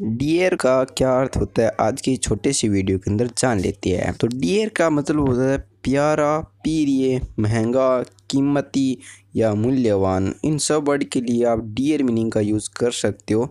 dear का क्या अर्थ होता है आज की छोटे सी वीडियो के अंदर जान लेते हैं तो डियर का मतलब होता है प्यारा पीरिय महंगा कीमती या मूल्यवान इन सब वर्ड के लिए आप डियर मीनिंग का यूज़ कर सकते हो